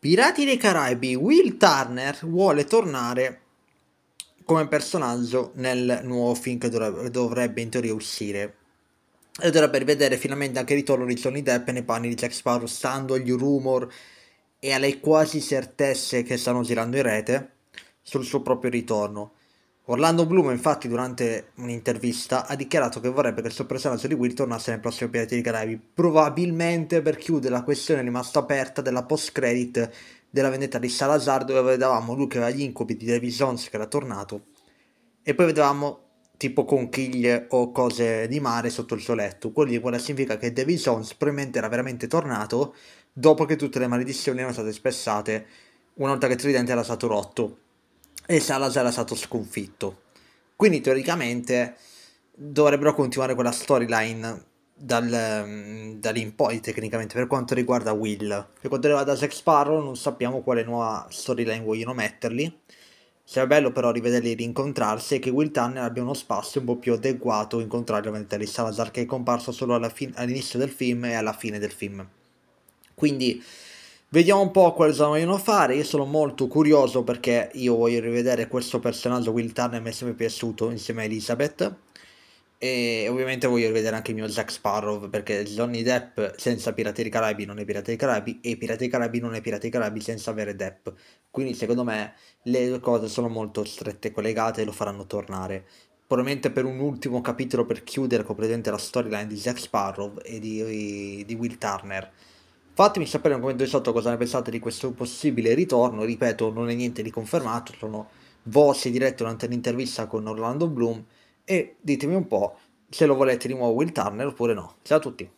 Pirati dei Caraibi, Will Turner vuole tornare come personaggio nel nuovo film che dovrebbe, dovrebbe in teoria uscire. E dovrebbe rivedere finalmente anche il ritorno di Johnny Depp nei panni di Jack Sparrow, stando agli rumor e alle quasi certezze che stanno girando in rete sul suo proprio ritorno. Orlando Bloom, infatti, durante un'intervista ha dichiarato che vorrebbe che il suo personaggio di Will tornasse nel prossimo Pianeta dei Caraibi, probabilmente per chiudere la questione rimasta aperta della post-credit della vendetta di Salazar, dove vedevamo lui che aveva gli incubi di Davis Jones che era tornato, e poi vedevamo tipo conchiglie o cose di mare sotto il suo letto. Quello di quella significa che Davis Jones probabilmente era veramente tornato dopo che tutte le maledizioni erano state spessate una volta che Trident era stato rotto e Salazar è stato sconfitto. Quindi teoricamente dovrebbero continuare quella storyline dal, mm, dall'in poi tecnicamente per quanto riguarda Will. Per quanto riguarda Zack Sparrow non sappiamo quale nuova storyline vogliono metterli. Sarebbe bello però rivederli rincontrarsi e che Will Tanner abbia uno spazio un po' più adeguato in contrario a di Salazar che è comparso solo fin- all'inizio del film e alla fine del film. Quindi Vediamo un po' cosa vogliono fare, io sono molto curioso perché io voglio rivedere questo personaggio Will Turner mi è sempre piaciuto insieme a Elizabeth e ovviamente voglio rivedere anche il mio Zack Sparrow perché Johnny Depp senza Pirati dei Caraibi non è Pirati dei Caraibi e Pirati dei Caraibi non è Pirati dei Caraibi senza avere Depp quindi secondo me le due cose sono molto strette collegate e lo faranno tornare probabilmente per un ultimo capitolo per chiudere completamente la storyline di Zack Sparrow e di, di Will Turner Fatemi sapere nei commento di sotto cosa ne pensate di questo possibile ritorno, ripeto non è niente di confermato, sono voci dirette durante l'intervista con Orlando Bloom e ditemi un po' se lo volete di nuovo Will Turner oppure no. Ciao a tutti!